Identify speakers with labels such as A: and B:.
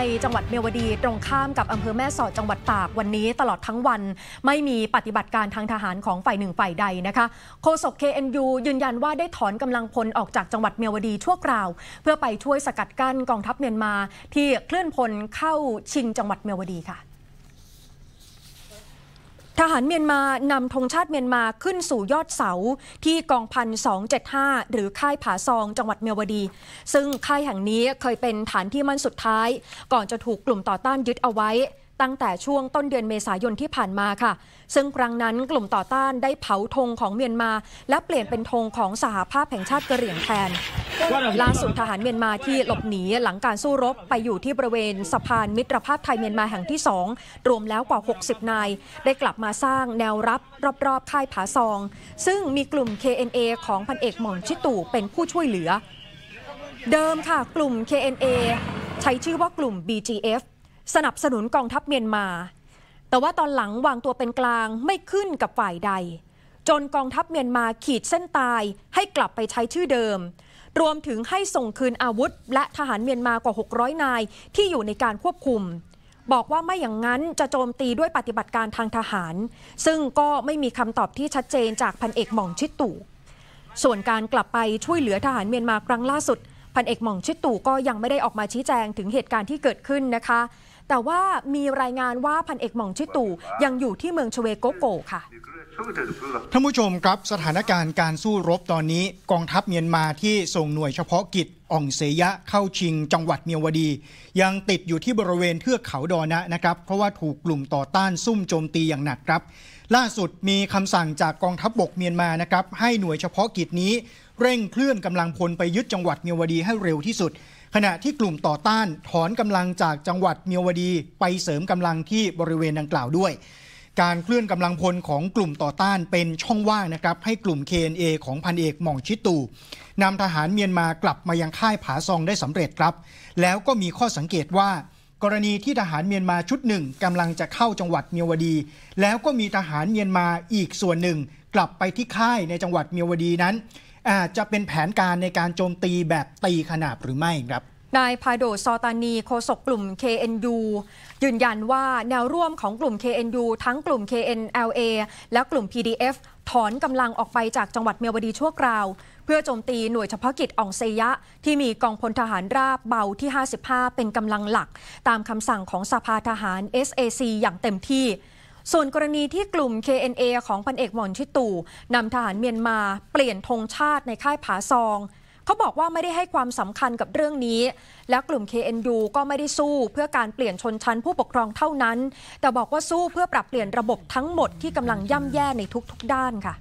A: ในจังหวัดเมียวดีตรงข้ามกับอำเภอแม่สอดจังหวัดตากวันนี้ตลอดทั้งวันไม่มีปฏิบัติการทางทหารของฝ่ายหนึ่งฝ่ายใดนะคะโฆษก KNU ยืนยันว่าได้ถอนกำลังพล ออกจากจังหวัดเมียวดีชั่วคราว เพื่อไปช่วยสกัดกั้นกองทัพเมียนมา ที่เคลื่อนพลเข้าชิงจังหวัดเมียวดีค่ะหารเมียนมานำธงชาติเมียนมาขึ้นสู่ยอดเสา ที่กองพันสองเจหหรือค่ายผาซองจังหวัดเมียวดี ซึ่งค่ายแห่งนี้เคยเป็นฐานที่มั่นสุดท้าย ก่อนจะถูกกลุ่มต่อต้านยึดเอาไว้ ตั้งแต่ช่วงต้นเดือนเมษายนที่ผ่านมาค่ะ ซึ่งครั้งนั้นกลุ่มต่อต้านได้เผาธงของเมียนมา และเปลี่ยนเป็นธงของสหภาพแห่งชาติกะเหรี่ยงแทนล่าสุดทหารเมียนมาที่หลบหนีหลังการสู้รบ ไปอยู่ที่บริเวณสะพานมิตรภาพไทยเมียนมาแห่งที่ 2 รวมแล้วกว่า 60นายได้กลับมาสร้างแนวรับรอบๆค่ายผาซอง ซึ่งมีกลุ่ม KNA ของพันเอกหม่องชิตู่เป็นผู้ช่วยเหลือ เดิมค่ะกลุ่ม KNA ใช้ชื่อว่ากลุ่ม BGF สนับสนุนกองทัพเมียนมา แต่ว่าตอนหลังวางตัวเป็นกลางไม่ขึ้นกับฝ่ายใด จนกองทัพเมียนมาขีดเส้นตาย ให้กลับไปใช้ชื่อเดิมรวมถึงให้ส่งคืนอาวุธและทหารเมียนมากว่า 600 นายที่อยู่ในการควบคุม บอกว่าไม่อย่างนั้นจะโจมตีด้วยปฏิบัติการทางทหาร ซึ่งก็ไม่มีคำตอบที่ชัดเจนจากพันเอกหม่องชิดตู่ส่วนการกลับไปช่วยเหลือทหารเมียนมาครั้งล่าสุด พันเอกหม่องชิดตู่ก็ยังไม่ได้ออกมาชี้แจงถึงเหตุการณ์ที่เกิดขึ้นนะคะ แต่ว่ามีรายงานว่าพันเอกหม่องชิดตู่ยังอยู่ที่เมืองชเว
B: โกโกค่ะท่านผู้ชมครับสถานการณ์การสู้รบตอนนี้กองทัพเมียนมาที่ส่งหน่วยเฉพาะกิจอ่องเสยะเข้าชิงจังหวัดเมียวดี ยังติดอยู่ที่บริเวณเทือกเขาดอนะนะครับ เพราะว่าถูกกลุ่มต่อต้านซุ่มโจมตีอย่างหนักครับ ล่าสุดมีคำสั่งจากกองทัพบบกเมียนมานะครับให้หน่วยเฉพาะกิจนี้เร่งเคลื่อนกำลังพลไปยึดจังหวัดเมียวดีให้เร็วที่สุด ขณะที่กลุ่มต่อต้านถอนกำลังจากจังหวัดเมียวดีไปเสริมกำลังที่บริเวณดังกล่าวด้วยการเคลื่อนกำลังพลของกลุ่มต่อต้านเป็นช่องว่างนะครับให้กลุ่ม KNA ของพันเอก หม่องชิตูนำทหารเมียนมากลับมายังค่ายผาซองได้สำเร็จครับ แล้วก็มีข้อสังเกตว่า กรณีที่ทหารเมียนมาชุดหนึ่งกำลังจะเข้าจังหวัดเมียวดี แล้วก็มีทหารเมียนมาอีกส่วนหนึ่งกลับไปที่ค่ายในจังหวัดเมียวดีนั้นอาจจะเป็นแผนการในการโจมตีแบบตีขนาบหรือไม่ครับ
A: นายพาโดซอตานีโฆษกกลุ่ม KNU ยืนยันว่าแนวร่วมของกลุ่ม KNU ทั้งกลุ่ม KNLA และกลุ่ม PDF ถอนกำลังออกไปจากจังหวัดเมียวดีชั่วคราว เพื่อโจมตีหน่วยเฉพาะกิจอ่องเซยะ ที่มีกองพลทหารราบเบาที่ 55 เป็นกำลังหลัก ตามคำสั่งของสภาทหาร SAC อย่างเต็มที่ ส่วนกรณีที่กลุ่ม KNA ของพันเอกหมอนชิตู่นำทหารเมียนมา เปลี่ยนธงชาติในค่ายผาซองเขาบอกว่าไม่ได้ให้ความสำคัญกับเรื่องนี้ และกลุ่ม KNU ก็ไม่ได้สู้เพื่อการเปลี่ยนชนชั้นผู้ปกครองเท่านั้น แต่บอกว่าสู้เพื่อปรับเปลี่ยนระบบทั้งหมดที่กำลังย่ำแย่
B: ในทุก ๆ ด้านค่ะ